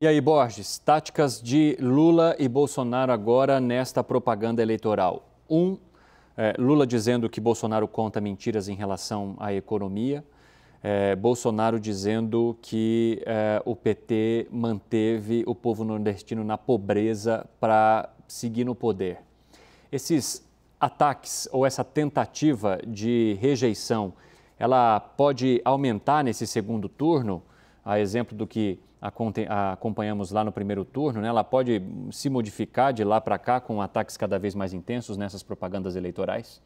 E aí, Borges, táticas de Lula e Bolsonaro agora nesta propaganda eleitoral. Um, é, Lula dizendo que Bolsonaro conta mentiras em relação à economia. É, Bolsonaro dizendo que é, o PT manteve o povo nordestino na pobreza para seguir no poder. Esses ataques ou essa tentativa de rejeição, ela pode aumentar nesse segundo turno? a exemplo do que acompanhamos lá no primeiro turno, né? ela pode se modificar de lá para cá com ataques cada vez mais intensos nessas propagandas eleitorais?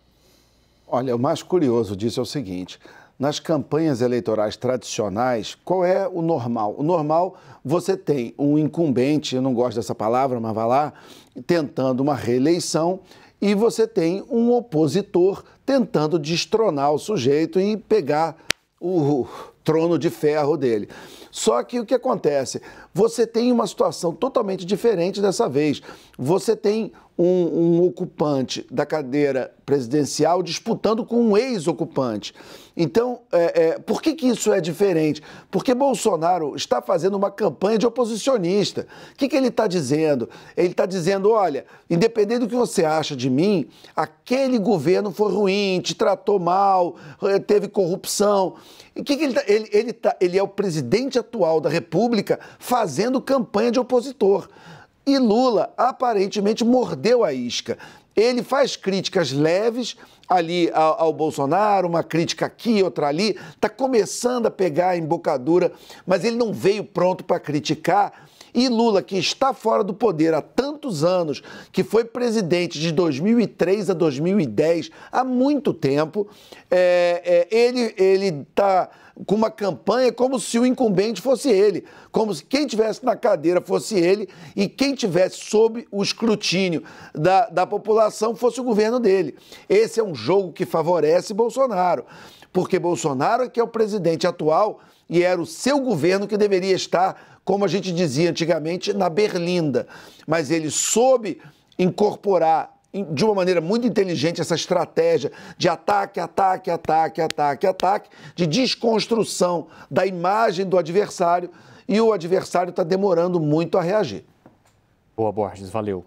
Olha, o mais curioso disso é o seguinte: nas campanhas eleitorais tradicionais, qual é o normal? O normal, você tem um incumbente, eu não gosto dessa palavra, mas vá lá, tentando uma reeleição, e você tem um opositor tentando destronar o sujeito e pegar o trono de ferro dele. Só que o que acontece? Você tem uma situação totalmente diferente dessa vez. Você tem um, um ocupante da cadeira presidencial disputando com um ex-ocupante. Então, é, é, por que, que isso é diferente? Porque Bolsonaro está fazendo uma campanha de oposicionista. O que, que ele está dizendo? Ele está dizendo: olha, independente do que você acha de mim, aquele governo foi ruim, te tratou mal, eh, teve corrupção. O que, que ele, tá, ele, ele, tá, ele é o presidente atual da República fazendo campanha de opositor. E Lula aparentemente mordeu a isca. Ele faz críticas leves ali ao, ao Bolsonaro, uma crítica aqui, outra ali, está começando a pegar a embocadura, mas ele não veio pronto para criticar e Lula, que está fora do poder há tantos anos, que foi presidente de 2003 a 2010, há muito tempo, é, é, ele ele está com uma campanha como se o incumbente fosse ele, como se quem tivesse na cadeira fosse ele e quem tivesse sob o escrutínio da, da população fosse o governo dele. Esse é um jogo que favorece Bolsonaro porque Bolsonaro é que é o presidente atual e era o seu governo que deveria estar, como a gente dizia antigamente, na berlinda. Mas ele soube incorporar de uma maneira muito inteligente essa estratégia de ataque, ataque, ataque, ataque, ataque, de desconstrução da imagem do adversário e o adversário está demorando muito a reagir. Boa, Borges, valeu.